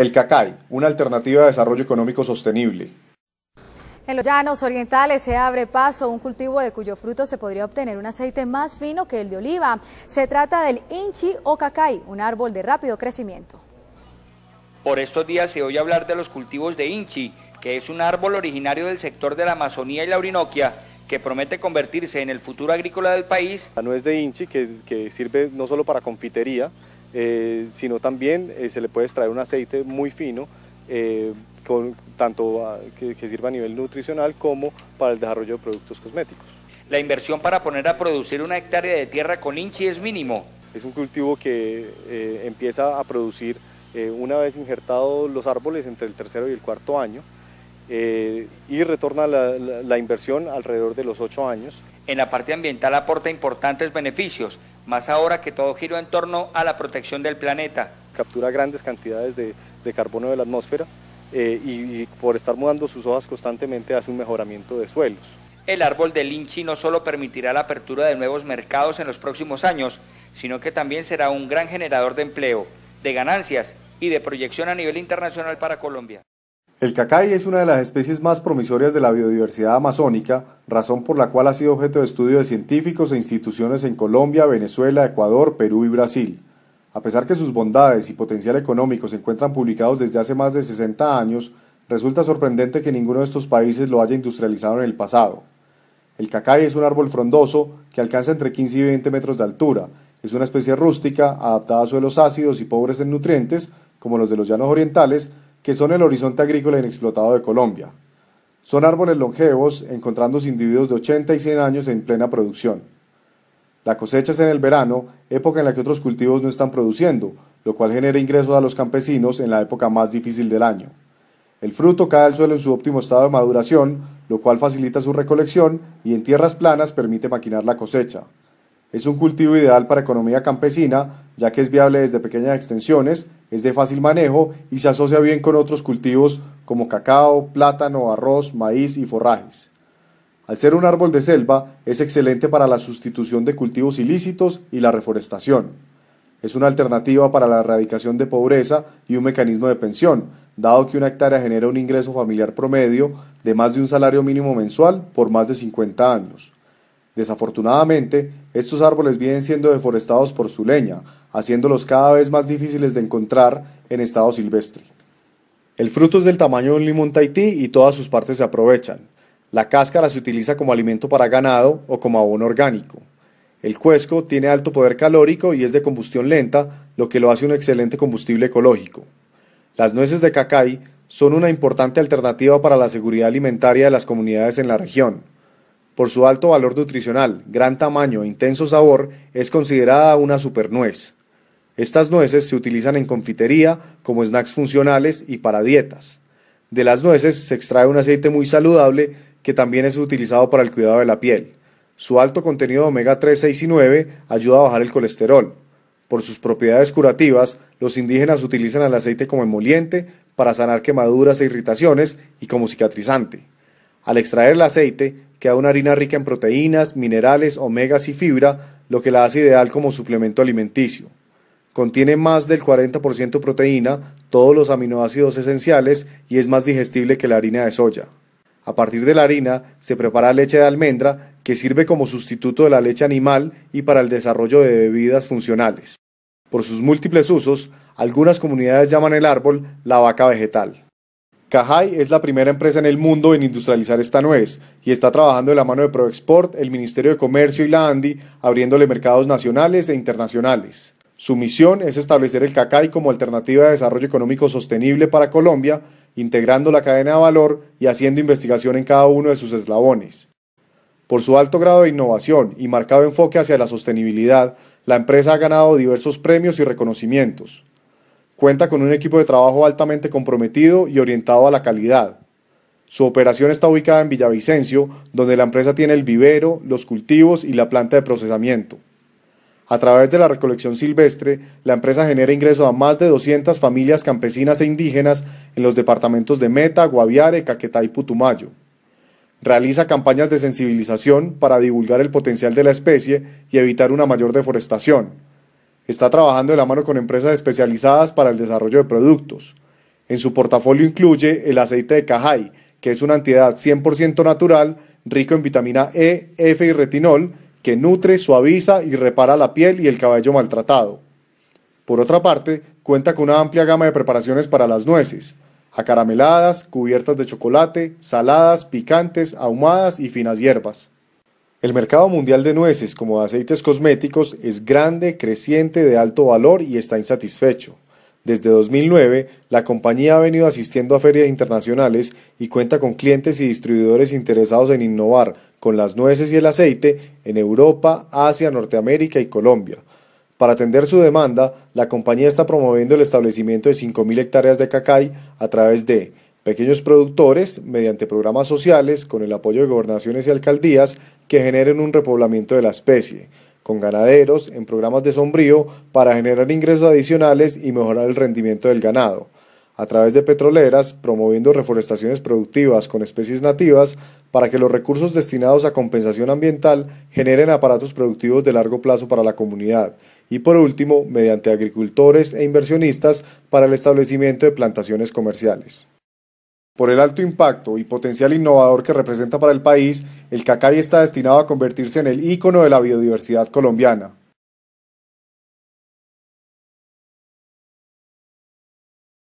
El cacay, una alternativa de desarrollo económico sostenible. En los llanos orientales se abre paso un cultivo de cuyo fruto se podría obtener un aceite más fino que el de oliva. Se trata del inchi o cacay, un árbol de rápido crecimiento. Por estos días se oye hablar de los cultivos de inchi, que es un árbol originario del sector de la Amazonía y la Orinoquia, que promete convertirse en el futuro agrícola del país. La nuez de inchi, que sirve no solo para confitería, eh, sino también eh, se le puede extraer un aceite muy fino, eh, tanto ah, que, sirva a nivel nutricional como para el desarrollo de productos cosméticos. La inversión para poner a producir una hectárea de tierra con inchi es mínimo. Es un cultivo que empieza a producir una vez injertados los árboles entre el tercero y el cuarto año. y retorna la, inversión alrededor de los ocho años. En la parte ambiental aporta importantes beneficios más ahora que todo gira en torno a la protección del planeta. Captura grandes cantidades de, carbono de la atmósfera eh, y, por estar mudando sus hojas constantemente hace un mejoramiento de suelos. El árbol del linchi no solo permitirá la apertura de nuevos mercados en los próximos años, sino que también será un gran generador de empleo, de ganancias y de proyección a nivel internacional para Colombia. El cacay es una de las especies más promisorias de la biodiversidad amazónica, razón por la cual ha sido objeto de estudio de científicos e instituciones en Colombia, Venezuela, Ecuador, Perú y Brasil. A pesar que sus bondades y potencial económico se encuentran publicados desde hace más de 60 años, resulta sorprendente que ninguno de estos países lo haya industrializado en el pasado. El cacay es un árbol frondoso que alcanza entre 15 y 20 metros de altura. Es una especie rústica, adaptada a suelos ácidos y pobres en nutrientes, como los de los llanos orientales, que son el horizonte agrícola inexplotado de Colombia. Son árboles longevos, encontrándose individuos de 80 y 100 años en plena producción. La cosecha es en el verano, época en la que otros cultivos no están produciendo, lo cual genera ingresos a los campesinos en la época más difícil del año. El fruto cae al suelo en su óptimo estado de maduración, lo cual facilita su recolección y en tierras planas permite maquinar la cosecha. Es un cultivo ideal para economía campesina, ya que es viable desde pequeñas extensiones es de fácil manejo y se asocia bien con otros cultivos como cacao, plátano, arroz, maíz y forrajes. Al ser un árbol de selva, es excelente para la sustitución de cultivos ilícitos y la reforestación. Es una alternativa para la erradicación de pobreza y un mecanismo de pensión, dado que una hectárea genera un ingreso familiar promedio de más de un salario mínimo mensual por más de 50 años. Desafortunadamente, estos árboles vienen siendo deforestados por su leña, haciéndolos cada vez más difíciles de encontrar en estado silvestre. El fruto es del tamaño de un limón tahití y todas sus partes se aprovechan. La cáscara se utiliza como alimento para ganado o como abono orgánico. El cuesco tiene alto poder calórico y es de combustión lenta, lo que lo hace un excelente combustible ecológico. Las nueces de cacay son una importante alternativa para la seguridad alimentaria de las comunidades en la región. Por su alto valor nutricional, gran tamaño e intenso sabor, es considerada una supernuez. Estas nueces se utilizan en confitería, como snacks funcionales y para dietas. De las nueces se extrae un aceite muy saludable que también es utilizado para el cuidado de la piel. Su alto contenido de omega 3, 6 y 9 ayuda a bajar el colesterol. Por sus propiedades curativas, los indígenas utilizan el aceite como emoliente para sanar quemaduras e irritaciones y como cicatrizante. Al extraer el aceite, queda una harina rica en proteínas, minerales, omegas y fibra, lo que la hace ideal como suplemento alimenticio. Contiene más del 40% proteína, todos los aminoácidos esenciales y es más digestible que la harina de soya. A partir de la harina se prepara leche de almendra que sirve como sustituto de la leche animal y para el desarrollo de bebidas funcionales. Por sus múltiples usos, algunas comunidades llaman el árbol la vaca vegetal. Cajai es la primera empresa en el mundo en industrializar esta nuez y está trabajando de la mano de ProExport, el Ministerio de Comercio y la ANDI, abriéndole mercados nacionales e internacionales. Su misión es establecer el cacay como alternativa de desarrollo económico sostenible para Colombia, integrando la cadena de valor y haciendo investigación en cada uno de sus eslabones. Por su alto grado de innovación y marcado enfoque hacia la sostenibilidad, la empresa ha ganado diversos premios y reconocimientos. Cuenta con un equipo de trabajo altamente comprometido y orientado a la calidad. Su operación está ubicada en Villavicencio, donde la empresa tiene el vivero, los cultivos y la planta de procesamiento. A través de la recolección silvestre, la empresa genera ingresos a más de 200 familias campesinas e indígenas en los departamentos de Meta, Guaviare, Caquetá y Putumayo. Realiza campañas de sensibilización para divulgar el potencial de la especie y evitar una mayor deforestación está trabajando de la mano con empresas especializadas para el desarrollo de productos. En su portafolio incluye el aceite de cajay, que es una entidad 100% natural, rico en vitamina E, F y retinol, que nutre, suaviza y repara la piel y el cabello maltratado. Por otra parte, cuenta con una amplia gama de preparaciones para las nueces, acarameladas, cubiertas de chocolate, saladas, picantes, ahumadas y finas hierbas. El mercado mundial de nueces como de aceites cosméticos es grande, creciente, de alto valor y está insatisfecho. Desde 2009, la compañía ha venido asistiendo a ferias internacionales y cuenta con clientes y distribuidores interesados en innovar con las nueces y el aceite en Europa, Asia, Norteamérica y Colombia. Para atender su demanda, la compañía está promoviendo el establecimiento de 5.000 hectáreas de cacay a través de Pequeños productores, mediante programas sociales, con el apoyo de gobernaciones y alcaldías, que generen un repoblamiento de la especie, con ganaderos en programas de sombrío para generar ingresos adicionales y mejorar el rendimiento del ganado, a través de petroleras, promoviendo reforestaciones productivas con especies nativas para que los recursos destinados a compensación ambiental generen aparatos productivos de largo plazo para la comunidad y por último, mediante agricultores e inversionistas para el establecimiento de plantaciones comerciales. Por el alto impacto y potencial innovador que representa para el país, el cacay está destinado a convertirse en el ícono de la biodiversidad colombiana.